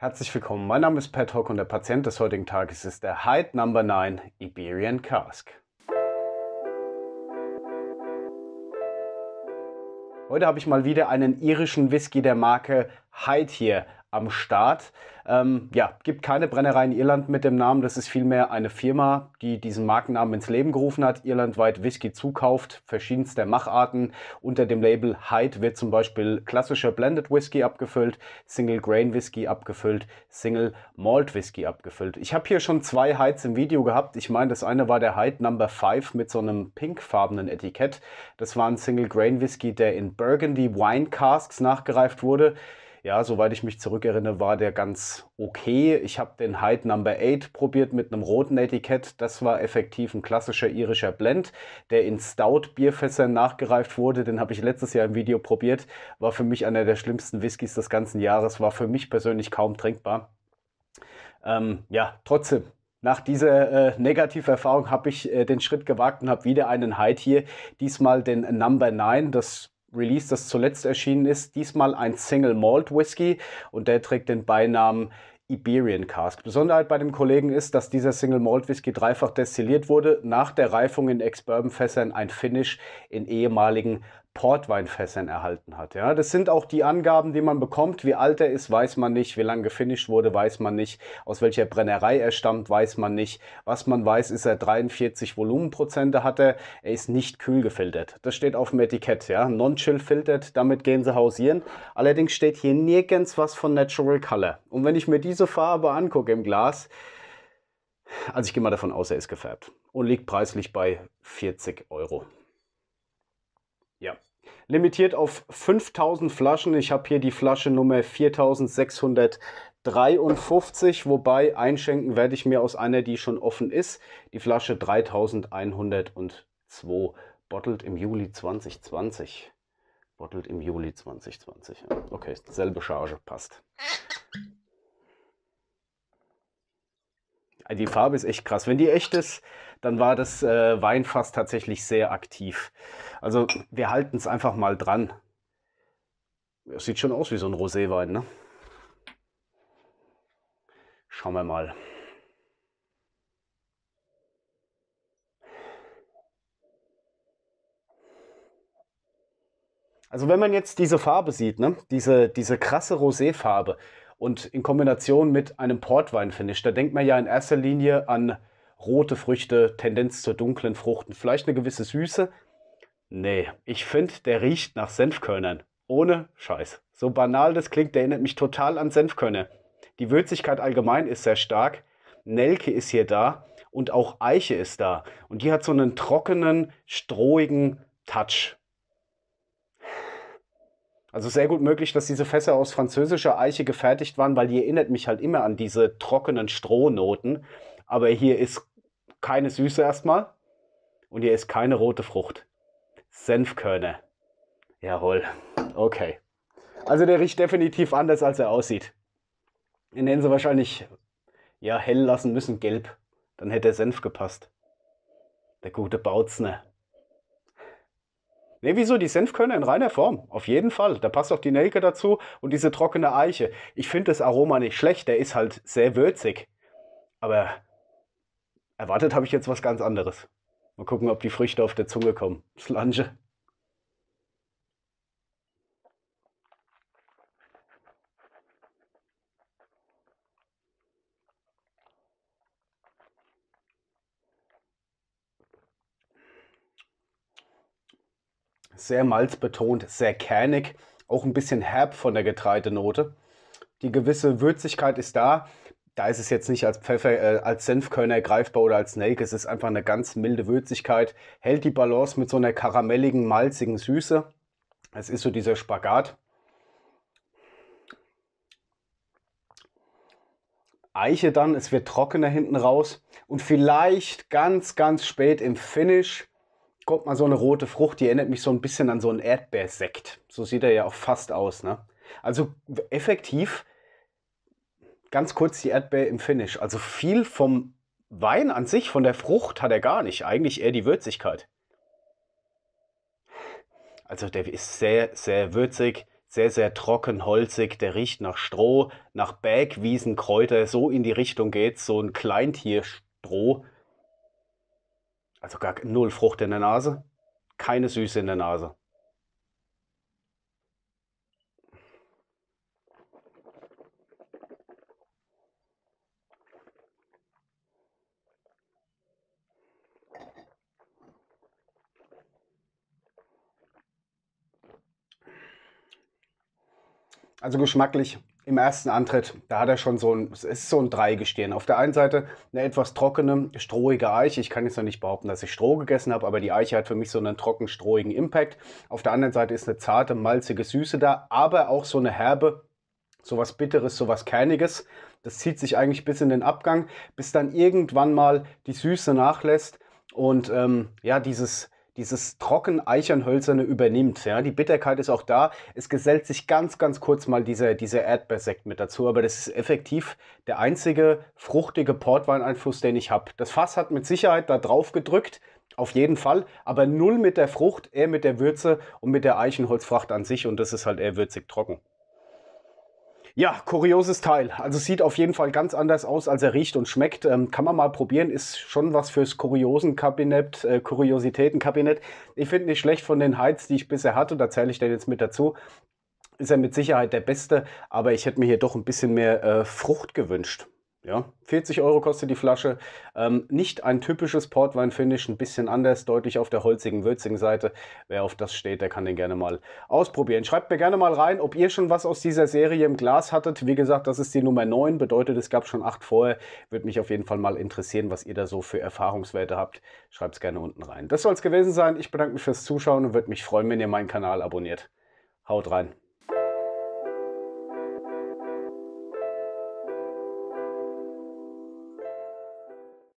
Herzlich willkommen, mein Name ist Pat Hock und der Patient des heutigen Tages ist der Hyde Number 9 Iberian Cask. Heute habe ich mal wieder einen irischen Whisky der Marke Hyde hier am Start. Ähm, ja, gibt keine Brennerei in Irland mit dem Namen. Das ist vielmehr eine Firma, die diesen Markennamen ins Leben gerufen hat, irlandweit Whisky zukauft, verschiedenster Macharten. Unter dem Label Hyde wird zum Beispiel klassischer Blended Whisky abgefüllt, Single Grain Whisky abgefüllt, Single Malt Whisky abgefüllt. Ich habe hier schon zwei Hydes im Video gehabt. Ich meine, das eine war der Hyde Number 5 mit so einem pinkfarbenen Etikett. Das war ein Single Grain Whisky, der in Burgundy Wine Casks nachgereift wurde. Ja, soweit ich mich zurückerinnere, war der ganz okay. Ich habe den Hyde Number 8 probiert mit einem roten Etikett. Das war effektiv ein klassischer irischer Blend, der in Stout-Bierfässern nachgereift wurde. Den habe ich letztes Jahr im Video probiert. War für mich einer der schlimmsten Whiskys des ganzen Jahres. War für mich persönlich kaum trinkbar. Ähm, ja, trotzdem, nach dieser äh, Erfahrung habe ich äh, den Schritt gewagt und habe wieder einen Hyde hier. Diesmal den Number 9. Das Release, das zuletzt erschienen ist. Diesmal ein Single Malt Whisky und der trägt den Beinamen Iberian Cask. Besonderheit bei dem Kollegen ist, dass dieser Single Malt Whisky dreifach destilliert wurde, nach der Reifung in Ex-Bourbon-Fässern ein Finish in ehemaligen Portweinfässern erhalten hat. Ja, das sind auch die Angaben, die man bekommt. Wie alt er ist, weiß man nicht. Wie lange gefinisht wurde, weiß man nicht. Aus welcher Brennerei er stammt, weiß man nicht. Was man weiß, ist er 43 Volumenprozente hat er. Er ist nicht kühl gefiltert. Das steht auf dem Etikett. Ja, non-chill filtert. Damit gehen sie hausieren. Allerdings steht hier nirgends was von Natural Color. Und wenn ich mir diese Farbe angucke im Glas, also ich gehe mal davon aus, er ist gefärbt und liegt preislich bei 40 Euro limitiert auf 5000 Flaschen. Ich habe hier die Flasche Nummer 4653, wobei einschenken werde ich mir aus einer, die schon offen ist, die Flasche 3102, bottelt im Juli 2020. Bottelt im Juli 2020. Okay, selbe Charge, passt. Die Farbe ist echt krass. Wenn die echt ist, dann war das äh, Weinfass tatsächlich sehr aktiv. Also wir halten es einfach mal dran. Das sieht schon aus wie so ein Roséwein, ne? Schauen wir mal. Also wenn man jetzt diese Farbe sieht, ne? diese, diese krasse Roséfarbe und in Kombination mit einem Portwein-Finish, da denkt man ja in erster Linie an rote Früchte, Tendenz zur dunklen Fruchten, vielleicht eine gewisse Süße. Nee, ich finde, der riecht nach Senfkörnern. Ohne Scheiß. So banal das klingt, der erinnert mich total an Senfkörner. Die Würzigkeit allgemein ist sehr stark. Nelke ist hier da und auch Eiche ist da. Und die hat so einen trockenen, strohigen Touch. Also sehr gut möglich, dass diese Fässer aus französischer Eiche gefertigt waren, weil die erinnert mich halt immer an diese trockenen Strohnoten. Aber hier ist keine Süße erstmal. Und hier ist keine rote Frucht. Senfkörner. Jawohl. Okay. Also der riecht definitiv anders, als er aussieht. Den hätten sie wahrscheinlich ja hell lassen müssen, gelb. Dann hätte der Senf gepasst. Der gute Bautzner. Ne, wieso? Die Senfkörner in reiner Form. Auf jeden Fall. Da passt auch die Nelke dazu und diese trockene Eiche. Ich finde das Aroma nicht schlecht. Der ist halt sehr würzig. Aber Erwartet habe ich jetzt was ganz anderes. Mal gucken, ob die Früchte auf der Zunge kommen. Slange. Sehr malzbetont, sehr kernig, auch ein bisschen herb von der Getreidenote. Die gewisse Würzigkeit ist da, da ist es jetzt nicht als Pfeffer, äh, als Senfkörner greifbar oder als Snake. Es ist einfach eine ganz milde Würzigkeit, hält die Balance mit so einer karamelligen, malzigen Süße. Es ist so dieser Spagat. Eiche dann, es wird trockener hinten raus und vielleicht ganz, ganz spät im Finish kommt mal so eine rote Frucht, die erinnert mich so ein bisschen an so einen Erdbeersekt. So sieht er ja auch fast aus, ne? Also effektiv ganz kurz die Erdbeer im Finish. Also viel vom Wein an sich, von der Frucht hat er gar nicht. Eigentlich eher die Würzigkeit. Also der ist sehr, sehr würzig, sehr, sehr trocken, holzig. Der riecht nach Stroh, nach Bag, Wiesen, Kräuter. So in die Richtung geht's. So ein Kleintierstroh. Also gar null Frucht in der Nase. Keine Süße in der Nase. Also geschmacklich im ersten Antritt, da hat er schon so ein, es ist so ein Dreigestirn. Auf der einen Seite eine etwas trockene, strohige Eiche. Ich kann jetzt noch nicht behaupten, dass ich Stroh gegessen habe, aber die Eiche hat für mich so einen trocken-strohigen Impact. Auf der anderen Seite ist eine zarte, malzige Süße da, aber auch so eine herbe, sowas Bitteres, sowas Kerniges. Das zieht sich eigentlich bis in den Abgang, bis dann irgendwann mal die Süße nachlässt und ähm, ja, dieses dieses trocken eichernhölzerne übernimmt. Ja? Die Bitterkeit ist auch da. Es gesellt sich ganz, ganz kurz mal dieser, dieser Erdbeersekt mit dazu. Aber das ist effektiv der einzige fruchtige Portweineinfluss, den ich habe. Das Fass hat mit Sicherheit da drauf gedrückt. Auf jeden Fall, aber null mit der Frucht, eher mit der Würze und mit der Eichenholzfracht an sich und das ist halt eher würzig trocken. Ja, kurioses Teil. Also sieht auf jeden Fall ganz anders aus, als er riecht und schmeckt. Ähm, kann man mal probieren, ist schon was fürs Kuriosenkabinett, äh, Kuriositätenkabinett. Ich finde nicht schlecht von den Heiz, die ich bisher hatte, da zähle ich den jetzt mit dazu. Ist er mit Sicherheit der beste, aber ich hätte mir hier doch ein bisschen mehr äh, Frucht gewünscht. Ja, 40 Euro kostet die Flasche. Ähm, nicht ein typisches Portwein-Finish, ein bisschen anders, deutlich auf der holzigen, würzigen Seite. Wer auf das steht, der kann den gerne mal ausprobieren. Schreibt mir gerne mal rein, ob ihr schon was aus dieser Serie im Glas hattet. Wie gesagt, das ist die Nummer 9, bedeutet, es gab schon 8 vorher. Würde mich auf jeden Fall mal interessieren, was ihr da so für Erfahrungswerte habt. Schreibt es gerne unten rein. Das soll es gewesen sein. Ich bedanke mich fürs Zuschauen und würde mich freuen, wenn ihr meinen Kanal abonniert. Haut rein.